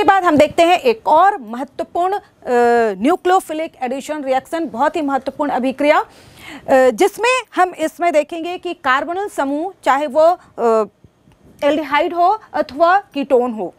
इसके बाद हम देखते हैं एक और महत्वपूर्ण न्यूक्लियोफिलिक एडिशन रिएक्शन बहुत ही महत्वपूर्ण अभिक्रिया जिसमें हम इसमें देखेंगे कि कार्बोनल समूह चाहे वो एल्डिहाइड हो अथवा कीटोन हो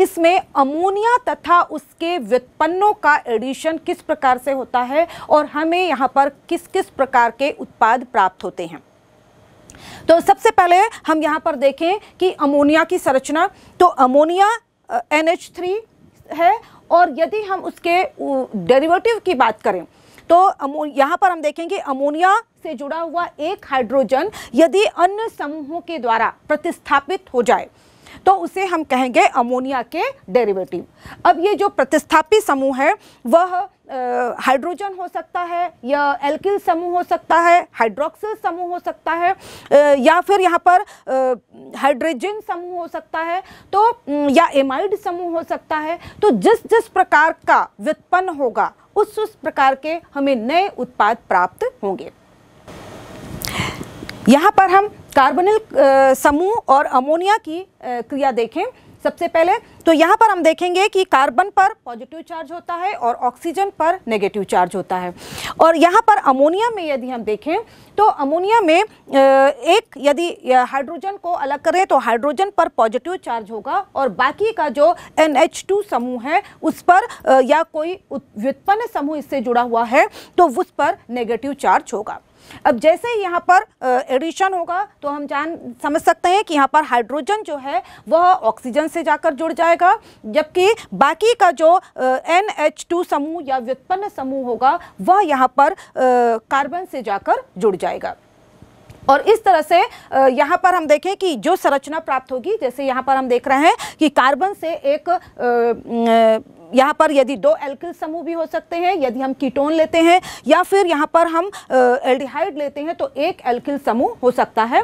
इसमें अमोनिया तथा उसके व्युत्पन्नों का एडिशन किस प्रकार से होता है और हमें यहाँ पर किस किस प्रकार के उत्पाद प्राप्त होते हैं तो सबसे पहले हम यहाँ पर देखें कि अमोनिया की संरचना तो अमोनिया एन एच थ्री है और यदि हम उसके डेरिवेटिव की बात करें तो यहाँ पर हम देखेंगे अमोनिया से जुड़ा हुआ एक हाइड्रोजन यदि अन्य समूहों के द्वारा प्रतिस्थापित हो जाए तो उसे हम कहेंगे अमोनिया के डेरिवेटिव अब ये जो प्रतिस्थापी समूह है वह हाइड्रोजन हो सकता है या एल्किल समूह हो सकता है हाइड्रोक्सिल समूह हो सकता है या फिर यहाँ पर हाइड्रोजन समूह हो सकता है तो या एमाइड समूह हो सकता है तो जिस जिस प्रकार का व्युत्पन्न होगा उस उस प्रकार के हमें नए उत्पाद प्राप्त होंगे यहाँ पर हम कार्बनिल समूह और अमोनिया की क्रिया देखें सबसे पहले तो यहाँ पर हम देखेंगे कि कार्बन पर पॉजिटिव चार्ज होता है और ऑक्सीजन पर नेगेटिव चार्ज होता है और यहाँ पर अमोनिया में यदि हम देखें तो अमोनिया में एक यदि हाइड्रोजन को अलग करें तो हाइड्रोजन पर पॉजिटिव चार्ज होगा और बाकी का जो एन समूह है उस पर या कोई व्युत्पन्न समूह इससे जुड़ा हुआ है तो उस पर नेगेटिव चार्ज होगा अब जैसे ही यहाँ पर एडिशन होगा तो हम जान समझ सकते हैं कि यहाँ पर हाइड्रोजन जो है वह ऑक्सीजन से जाकर जुड़ जाएगा जबकि बाकी का जो एन एच टू समूह या व्युत्पन्न समूह होगा वह यहाँ पर कार्बन से जाकर जुड़ जाएगा और इस तरह से यहाँ पर हम देखें कि जो संरचना प्राप्त होगी जैसे यहाँ पर हम देख रहे हैं कि कार्बन से एक यहाँ पर यदि दो एल्किल समूह भी हो सकते हैं यदि हम कीटोन लेते हैं या फिर यहाँ पर हम एल्डिहाइड लेते हैं तो एक एल्किल समूह हो सकता है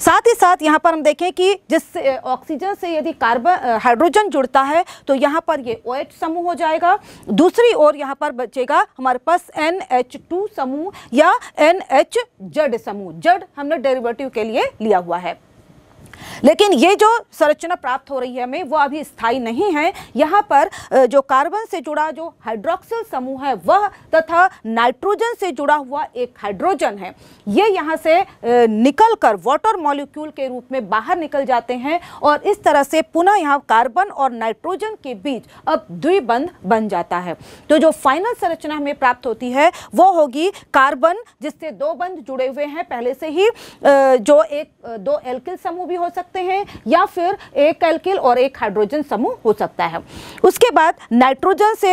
साथ ही साथ यहाँ पर हम देखें कि जिस ऑक्सीजन से यदि कार्बन हाइड्रोजन जुड़ता है तो यहाँ पर ये ओ OH समूह हो जाएगा दूसरी ओर यहाँ पर बचेगा हमारे पास एन एच टू समूह या एन एच जड समूह जड हमने डेरिवेटिव के लिए लिया हुआ है लेकिन ये जो संरचना प्राप्त हो रही है हमें वो अभी स्थायी नहीं है यहाँ पर जो कार्बन से जुड़ा जो हाइड्रोक्सिल समूह है वह तथा नाइट्रोजन से जुड़ा हुआ एक हाइड्रोजन है ये यहाँ से निकल कर वाटर मॉलिक्यूल के रूप में बाहर निकल जाते हैं और इस तरह से पुनः यहाँ कार्बन और नाइट्रोजन के बीच अब द्विबंध बन जाता है तो जो फाइनल संरचना हमें प्राप्त होती है वो होगी कार्बन जिससे दो बंध जुड़े हुए हैं पहले से ही जो एक दो एल्किल समूह भी हो हो सकते हैं या फिर एक एल्किल और एक हाइड्रोजन समूह हो सकता है उसके बाद नाइट्रोजन से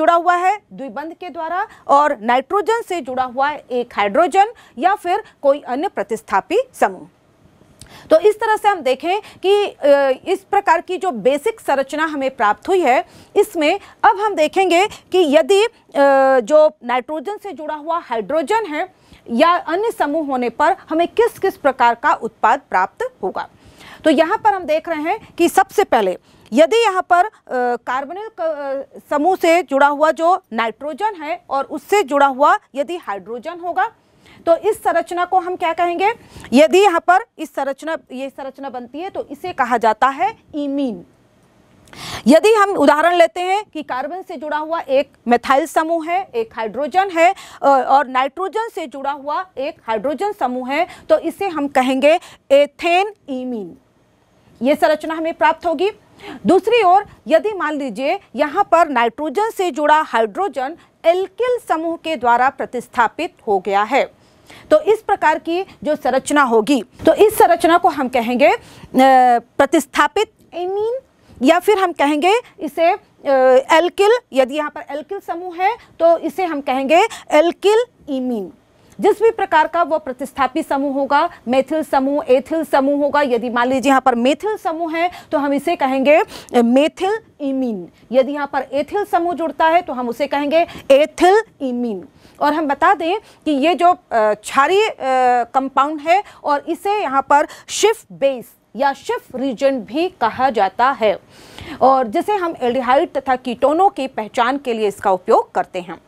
जुड़ा हुआ है द्विबंध के द्वारा और नाइट्रोजन से जुड़ा हुआ है एक हाइड्रोजन या फिर कोई अन्य प्रतिस्थापी समूह तो इस तरह से हम देखें कि इस प्रकार की जो बेसिक संरचना हमें प्राप्त हुई है इसमें अब हम देखेंगे कि यदि जो नाइट्रोजन से जुड़ा हुआ हाइड्रोजन है या अन्य समूह होने पर हमें किस किस प्रकार का उत्पाद प्राप्त होगा तो यहाँ पर हम देख रहे हैं कि सबसे पहले यदि यहाँ पर कार्बनिल समूह से जुड़ा हुआ जो नाइट्रोजन है और उससे जुड़ा हुआ यदि हाइड्रोजन होगा तो इस संरचना को हम क्या कहेंगे यदि यहाँ पर इस संरचना ये संरचना बनती है तो इसे कहा जाता है इमीन यदि हम उदाहरण लेते हैं कि कार्बन से जुड़ा हुआ एक मेथाइल समूह है एक हाइड्रोजन है और नाइट्रोजन से जुड़ा हुआ एक हाइड्रोजन समूह है तो इसे हम कहेंगे एथेन ईमीन ये संरचना हमें प्राप्त होगी दूसरी ओर यदि मान लीजिए यहाँ पर नाइट्रोजन से जुड़ा हाइड्रोजन एल्किल समूह के द्वारा प्रतिस्थापित हो गया है तो इस प्रकार की जो संरचना होगी तो इस संरचना को हम कहेंगे प्रतिस्थापित एमीन या फिर हम कहेंगे इसे एल्किल यदि यहाँ पर एल्किल समूह है तो इसे हम कहेंगे एल्किल इमीन जिस भी प्रकार का वो प्रतिस्थापी समूह होगा मेथिल समूह एथिल समूह होगा यदि मान लीजिए यहाँ पर मेथिल समूह है तो हम इसे कहेंगे मेथिल इमीन यदि यहाँ पर एथिल समूह जुड़ता है तो हम उसे कहेंगे एथिल इमीन और हम बता दें कि ये जो क्षारी कंपाउंड है और इसे यहाँ पर शिफ बेस या शिफ रीजन भी कहा जाता है और जिसे हम एल्डिहाइड तथा कीटोनों की पहचान के लिए इसका उपयोग करते हैं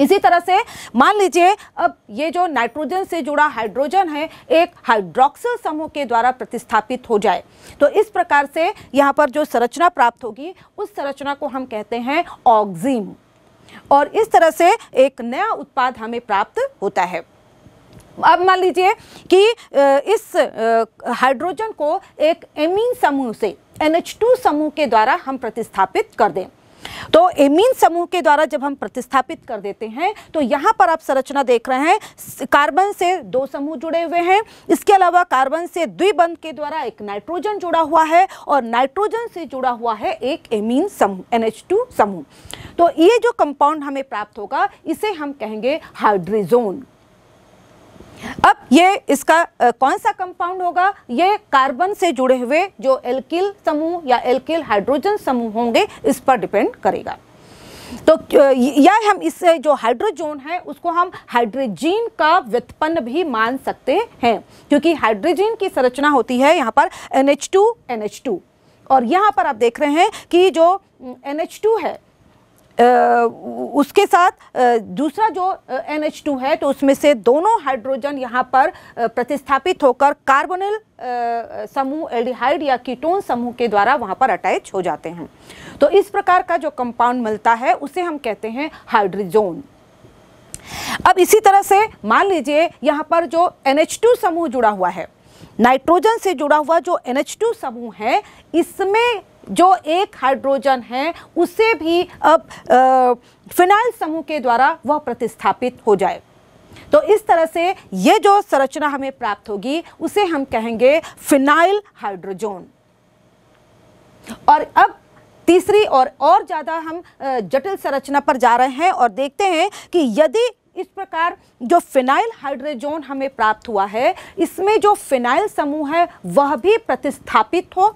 इसी तरह से मान लीजिए अब ये जो नाइट्रोजन से जुड़ा हाइड्रोजन है एक हाइड्रोक्सिल समूह के द्वारा प्रतिस्थापित हो जाए तो इस प्रकार से यहाँ पर जो संरचना प्राप्त होगी उस संरचना को हम कहते हैं ऑक्जीम और इस तरह से एक नया उत्पाद हमें प्राप्त होता है अब मान लीजिए कि इस हाइड्रोजन को एक एमीन समूह से NH2 समूह के द्वारा हम प्रतिस्थापित कर दें तो एमीन समूह के द्वारा जब हम प्रतिस्थापित कर देते हैं तो यहां पर आप संरचना देख रहे हैं कार्बन से दो समूह जुड़े हुए हैं इसके अलावा कार्बन से द्विबंध के द्वारा एक नाइट्रोजन जुड़ा हुआ है और नाइट्रोजन से जुड़ा हुआ है एक एमीन समूह NH2 समूह तो ये जो कंपाउंड हमें प्राप्त होगा इसे हम कहेंगे हाइड्रीजोन अब ये इसका आ, कौन सा कंपाउंड होगा ये कार्बन से जुड़े हुए जो एल्किल समूह या एल्किल हाइड्रोजन समूह होंगे इस पर डिपेंड करेगा तो या हम इस जो हाइड्रोजोन है उसको हम हाइड्रोजीन का व्युत्पन्न भी मान सकते हैं क्योंकि हाइड्रोजीन की संरचना होती है यहाँ पर NH2 NH2 और यहाँ पर आप देख रहे हैं कि जो NH2 है उसके साथ दूसरा जो एन है तो उसमें से दोनों हाइड्रोजन यहाँ पर प्रतिस्थापित होकर कार्बोनिल समूह एल्डिहाइड या कीटोन समूह के द्वारा वहाँ पर अटैच हो जाते हैं तो इस प्रकार का जो कंपाउंड मिलता है उसे हम कहते हैं हाइड्रोजोन अब इसी तरह से मान लीजिए यहाँ पर जो टू समूह जुड़ा हुआ है नाइट्रोजन से जुड़ा हुआ जो टू समूह है इसमें जो एक हाइड्रोजन है उसे भी अब फिनाइल समूह के द्वारा वह प्रतिस्थापित हो जाए तो इस तरह से ये जो संरचना हमें प्राप्त होगी उसे हम कहेंगे फिनाइल हाइड्रोजोन और अब तीसरी और और ज़्यादा हम जटिल संरचना पर जा रहे हैं और देखते हैं कि यदि इस प्रकार जो फिनाइल हाइड्रोजोन हमें प्राप्त हुआ है इसमें जो फिनाइल समूह है वह भी प्रतिस्थापित हो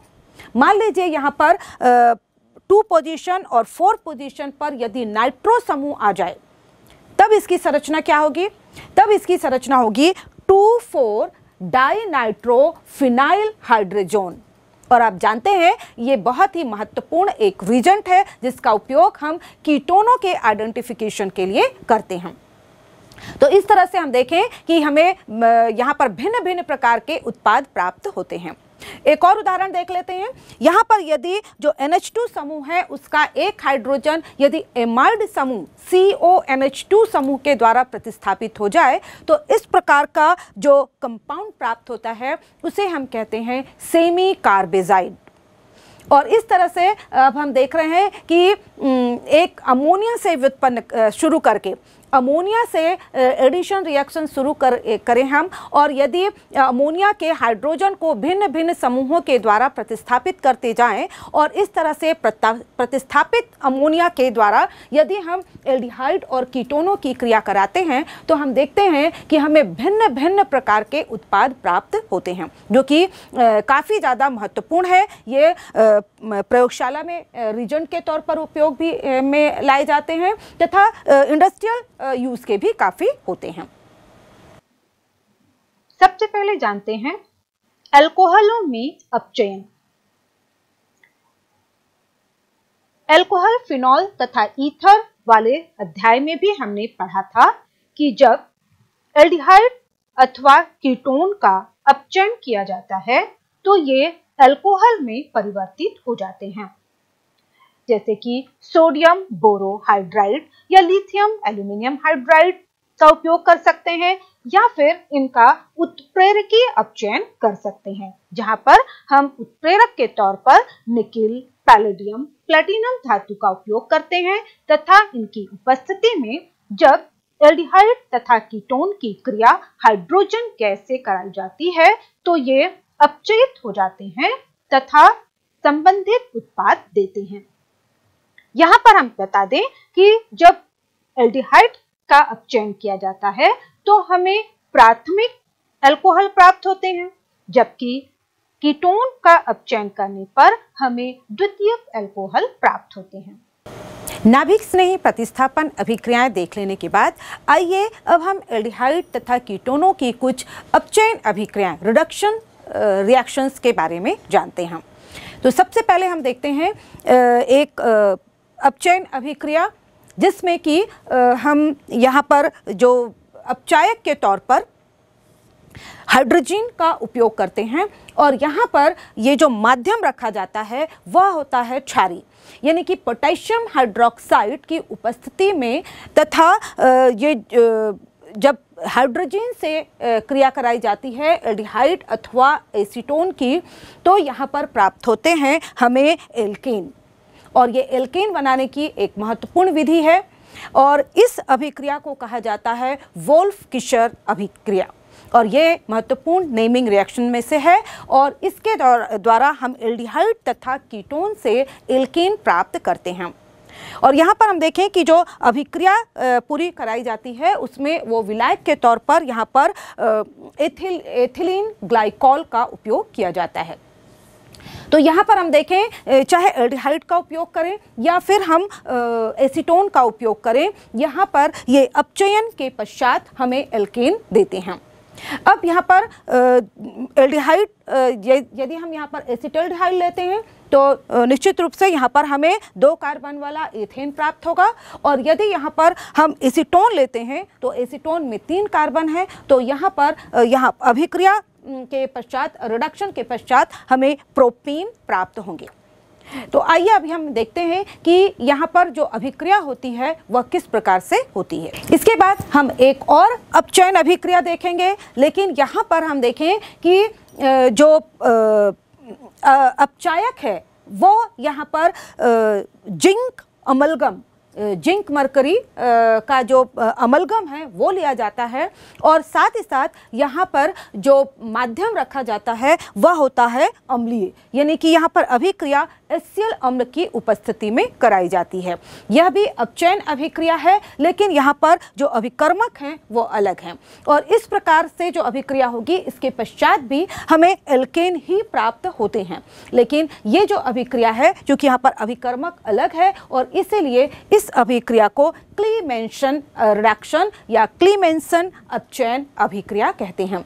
मान लीजिए यहाँ पर टू पोजीशन और फोर पोजीशन पर यदि नाइट्रो समूह आ जाए तब इसकी संरचना क्या होगी तब इसकी संरचना होगी two four dinitro phenyl hydrazone और आप जानते हैं ये बहुत ही महत्वपूर्ण एक रीजेंट है जिसका उपयोग हम कीटोनों के आइडेंटिफिकेशन के लिए करते हैं तो इस तरह से हम देखें कि हमें यहाँ पर भिन्न भिन्न प्रकार के उत्पाद प्राप्त होते हैं एक और उदाहरण देख लेते हैं यहाँ पर यदि जो NH2 समूह है उसका एक हाइड्रोजन यदि एमाइड समूह CONH2 समूह के द्वारा प्रतिस्थापित हो जाए तो इस प्रकार का जो कंपाउंड प्राप्त होता है उसे हम कहते हैं सेमी कार्बेजाइड और इस तरह से अब हम देख रहे हैं कि एक अमोनिया से व्युत्पन्न शुरू करके अमोनिया से एडिशन रिएक्शन शुरू कर करें हम और यदि अमोनिया के हाइड्रोजन को भिन्न भिन्न समूहों के द्वारा प्रतिस्थापित करते जाएं और इस तरह से प्रतिस्थापित अमोनिया के द्वारा यदि हम एल्डिहाइड और कीटोनों की क्रिया कराते हैं तो हम देखते हैं कि हमें भिन्न भिन्न प्रकार के उत्पाद प्राप्त होते हैं जो कि काफ़ी ज़्यादा महत्वपूर्ण है ये प्रयोगशाला में रिजन के तौर पर उपयोग भी में लाए जाते हैं तथा इंडस्ट्रियल यूज़ के भी काफ़ी होते हैं सबसे पहले जानते हैं अल्कोहलों में अपचयन अल्कोहल फिनॉल तथा ईथर वाले अध्याय में भी हमने पढ़ा था कि जब एल्डिहाइड अथवा कीटोन का अपचयन किया जाता है तो ये अल्कोहल में परिवर्तित हो जाते हैं जैसे कि सोडियम बोरोहाइड्राइड या लिथियम एल्यूमिनियम हाइड्राइड का उपयोग कर सकते हैं या फिर इनका उत्प्रेरकीय अपचयन कर सकते हैं जहां पर हम उत्प्रेरक के तौर पर निकिल पैलेडियम प्लेटिनम धातु का उपयोग करते हैं तथा इनकी उपस्थिति में जब एल्डिहाइड तथा कीटोन की क्रिया हाइड्रोजन गैस से कराई जाती है तो ये अपचयित हो जाते हैं तथा संबंधित उत्पाद देते हैं यहाँ पर हम बता दें कि जब एल्डिहाइड का अपचयन किया जाता है तो हमें प्राथमिक अल्कोहल प्राप्त होते हैं जबकि कीटोन का अपचयन करने पर हमें द्वितीय अल्कोहल प्राप्त होते हैं नाभिक स्नेही प्रतिस्थापन अभिक्रियाएं देख लेने के बाद आइए अब हम एल्डिहाइड तथा कीटोनों की कुछ अपचयन अभिक्रियाएं रिडक्शन रिएक्शंस के बारे में जानते हैं तो सबसे पहले हम देखते हैं एक अपचयन अभिक्रिया जिसमें कि हम यहाँ पर जो अपचायक के तौर पर हाइड्रोजन का उपयोग करते हैं और यहाँ पर ये जो माध्यम रखा जाता है वह होता है क्षारी यानी कि पोटेशियम हाइड्रोक्साइड की उपस्थिति में तथा ये जब हाइड्रोजन से क्रिया कराई जाती है एल्डिहाइड अथवा एसीटोन की तो यहाँ पर प्राप्त होते हैं हमें एल्किन और ये एल्केन बनाने की एक महत्वपूर्ण विधि है और इस अभिक्रिया को कहा जाता है वोल्फ किशर अभिक्रिया और ये महत्वपूर्ण नेमिंग रिएक्शन में से है और इसके द्वारा हम एल्डिहाइड तथा कीटोन से एल्केन प्राप्त करते हैं और यहाँ पर हम देखें कि जो अभिक्रिया पूरी कराई जाती है उसमें वो विलायक के तौर पर यहाँ पर एथिल एथिलीन ग्लाइकॉल का उपयोग किया जाता है तो यहाँ पर हम देखें चाहे एल्डिहाइड का उपयोग करें या फिर हम एसीटोन का उपयोग करें यहाँ पर ये अपचयन के पश्चात हमें एल्केन देते हैं अब यहाँ पर एल्डिहाइड यदि हम यहाँ पर एसिटल्डिहाइड लेते हैं तो निश्चित रूप से यहाँ पर हमें दो कार्बन वाला एथेन प्राप्त होगा और यदि यहाँ पर हम एसीटोन लेते हैं तो एसीटोन में तीन कार्बन है तो यहाँ पर यहाँ अभिक्रिया के पश्चात रिडक्शन के पश्चात हमें प्रोपीन प्राप्त होंगे तो आइए अभी हम देखते हैं कि यहाँ पर जो अभिक्रिया होती है वह किस प्रकार से होती है इसके बाद हम एक और अपचयन अभिक्रिया देखेंगे लेकिन यहाँ पर हम देखें कि जो अपचायक है वो यहाँ पर जिंक अमलगम जिंक मरकरी का जो अमलगम है वो लिया जाता है और साथ ही साथ यहाँ पर जो माध्यम रखा जाता है वह होता है अम्लीय यानी कि यहाँ पर अभिक्रिया एसियल अम्ल की उपस्थिति में कराई जाती है यह भी अपचयन अभिक्रिया है लेकिन यहाँ पर जो अभिकर्मक हैं वो अलग हैं और इस प्रकार से जो अभिक्रिया होगी इसके पश्चात भी हमें एल्केन ही प्राप्त होते हैं लेकिन ये जो अभिक्रिया है चूँकि यहाँ पर अभिकर्मक अलग है और इसीलिए इस इस अभिक्रिया को क्लीमेंशन रिडक्शन या क्लीमेंशन अपचयन अभिक्रिया कहते हैं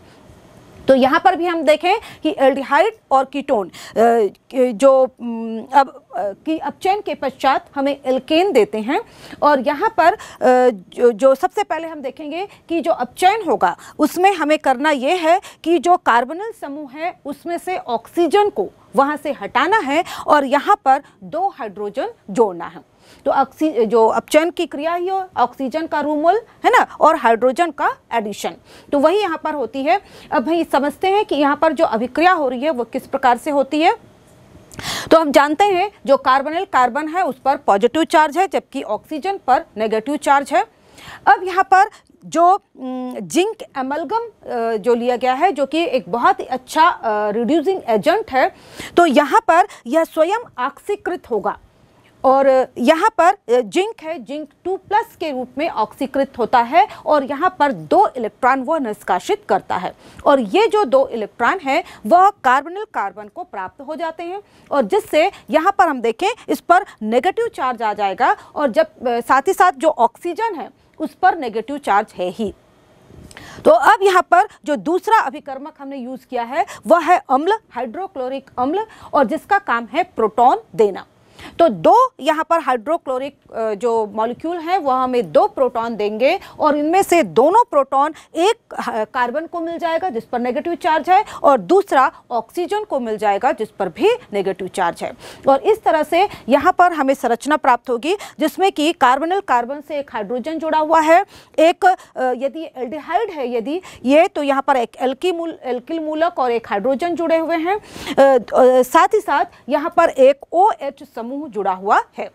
तो यहाँ पर भी हम देखें कि एल्डिहाइड और कीटोन जो अब की अपचयन के पश्चात हमें एल्केन देते हैं और यहाँ पर जो, जो सबसे पहले हम देखेंगे कि जो अपचयन होगा उसमें हमें करना ये है कि जो कार्बनल समूह है उसमें से ऑक्सीजन को वहाँ से हटाना है और यहाँ पर दो हाइड्रोजन जोड़ना है तो ऑक्सी जो अपचयन की क्रिया ही हो ऑक्सीजन का रूमोल है ना और हाइड्रोजन का एडिशन तो वही यहाँ पर होती है अब भाई समझते हैं कि यहाँ पर जो अभिक्रिया हो रही है वो किस प्रकार से होती है तो हम जानते हैं जो कार्बनल कार्बन है उस पर पॉजिटिव चार्ज है जबकि ऑक्सीजन पर नेगेटिव चार्ज है अब यहाँ पर जो जिंक एमलगम जो लिया गया है जो कि एक बहुत ही अच्छा रिड्यूसिंग एजेंट है तो यहाँ पर यह स्वयं आक्सीकृत होगा और यहाँ पर जिंक है जिंक टू प्लस के रूप में ऑक्सीकृत होता है और यहाँ पर दो इलेक्ट्रॉन वह निष्कासित करता है और ये जो दो इलेक्ट्रॉन है वह कार्बनल कार्बन को प्राप्त हो जाते हैं और जिससे यहाँ पर हम देखें इस पर नेगेटिव चार्ज आ जाएगा और जब साथ ही साथ जो ऑक्सीजन है उस पर नेगेटिव चार्ज है ही तो अब यहाँ पर जो दूसरा अभिकर्मक हमने यूज़ किया है वह है अम्ल हाइड्रोक्लोरिक अम्ल और जिसका काम है प्रोटोन देना तो दो यहाँ पर हाइड्रोक्लोरिक जो मॉलिक्यूल हैं वह हमें दो प्रोटॉन देंगे और इनमें से दोनों प्रोटॉन एक कार्बन को मिल जाएगा जिस पर नेगेटिव चार्ज है और दूसरा ऑक्सीजन को मिल जाएगा जिस पर भी नेगेटिव चार्ज है और इस तरह से यहाँ पर हमें संरचना प्राप्त होगी जिसमें कि कार्बनल कार्बन से एक हाइड्रोजन जुड़ा हुआ है एक यदि एल्डिहाइड है यदि ये तो यहाँ पर एक एल्की मूल एल्किल मूलक और एक हाइड्रोजन जुड़े हुए हैं साथ ही साथ यहाँ पर एक ओ OH समूह जुड़ा हुआ है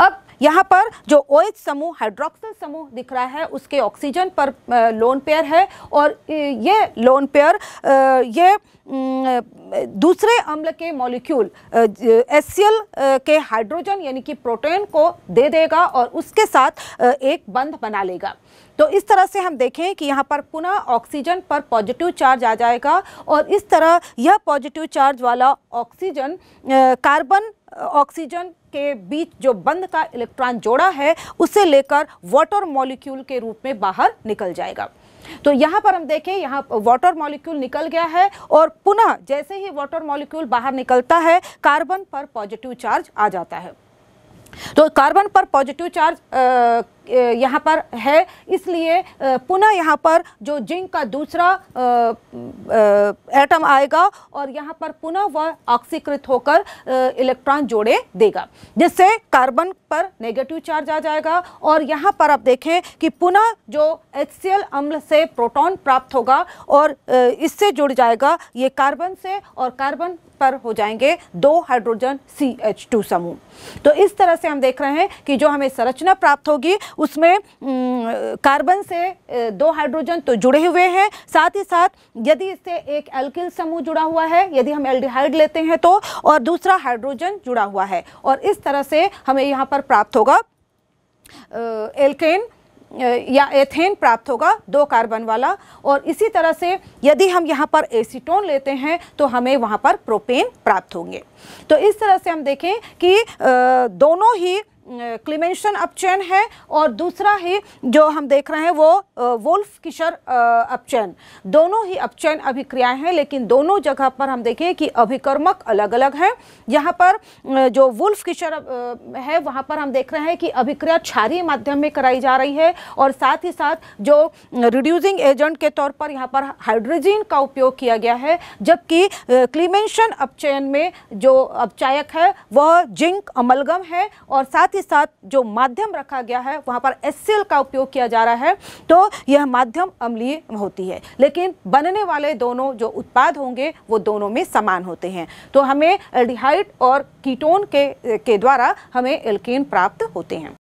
अब यहाँ पर जो ओ OH समूह हाइड्रोक्सिल समूह दिख रहा है उसके ऑक्सीजन पर लोन पेयर है और ये लोन पेयर ये दूसरे अम्ल के मॉलिक्यूल एस के हाइड्रोजन यानी कि प्रोटीन को दे देगा और उसके साथ एक बंध बना लेगा तो इस तरह से हम देखें कि यहाँ पर पुनः ऑक्सीजन पर पॉजिटिव चार्ज आ जाएगा और इस तरह यह पॉजिटिव चार्ज वाला ऑक्सीजन कार्बन ऑक्सीजन के बीच जो बंद का इलेक्ट्रॉन जोड़ा है उसे लेकर वाटर मॉलिक्यूल के रूप में बाहर निकल जाएगा तो यहाँ पर हम देखें यहाँ वाटर मॉलिक्यूल निकल गया है और पुनः जैसे ही वाटर मॉलिक्यूल बाहर निकलता है कार्बन पर पॉजिटिव चार्ज आ जाता है तो कार्बन पर पॉजिटिव चार्ज यहाँ पर है इसलिए पुनः यहाँ पर जो जिंक का दूसरा एटम आएगा और यहाँ पर पुनः वह ऑक्सीकृत होकर इलेक्ट्रॉन जोड़े देगा जिससे कार्बन पर नेगेटिव चार्ज आ जाएगा और यहाँ पर आप देखें कि पुनः जो एच अम्ल से प्रोटॉन प्राप्त होगा और इससे जुड़ जाएगा ये कार्बन से और कार्बन पर हो जाएंगे दो हाइड्रोजन सी एच टू समूह तो इस तरह से हम देख रहे हैं कि जो हमें संरचना प्राप्त होगी उसमें कार्बन से दो हाइड्रोजन तो जुड़े हुए हैं साथ ही साथ यदि इससे एक एल्किल समूह जुड़ा हुआ है यदि हम एल्डिहाइड लेते हैं तो और दूसरा हाइड्रोजन जुड़ा हुआ है और इस तरह से हमें यहाँ पर प्राप्त होगा एल्केन या एथेन प्राप्त होगा दो कार्बन वाला और इसी तरह से यदि हम यहाँ पर एसीटोन लेते हैं तो हमें वहाँ पर प्रोपेन प्राप्त होंगे तो इस तरह से हम देखें कि दोनों ही क्लिमेंशन अपचैन है और दूसरा ही जो हम देख रहे हैं वो वोल्फ किशर अपचैन दोनों ही अपचैन अभिक्रियाएं हैं लेकिन दोनों जगह पर हम देखें कि अभिकर्मक अलग अलग हैं यहाँ पर जो वुल्फ किशर है वहाँ पर हम देख रहे हैं कि अभिक्रिया क्षारीय माध्यम में कराई जा रही है और साथ ही साथ जो रिड्यूसिंग एजेंट के तौर पर यहाँ पर हाइड्रोजीन का उपयोग किया गया है जबकि क्लिमेंशन अपचयन में जो अपचायक है वह जिंक अमलगम है और साथ साथ ही साथ जो माध्यम रखा गया है वहाँ पर एस का उपयोग किया जा रहा है तो यह माध्यम अम्लीय होती है लेकिन बनने वाले दोनों जो उत्पाद होंगे वो दोनों में समान होते हैं तो हमें एल्डिहाइड और कीटोन के के द्वारा हमें एल्केन प्राप्त होते हैं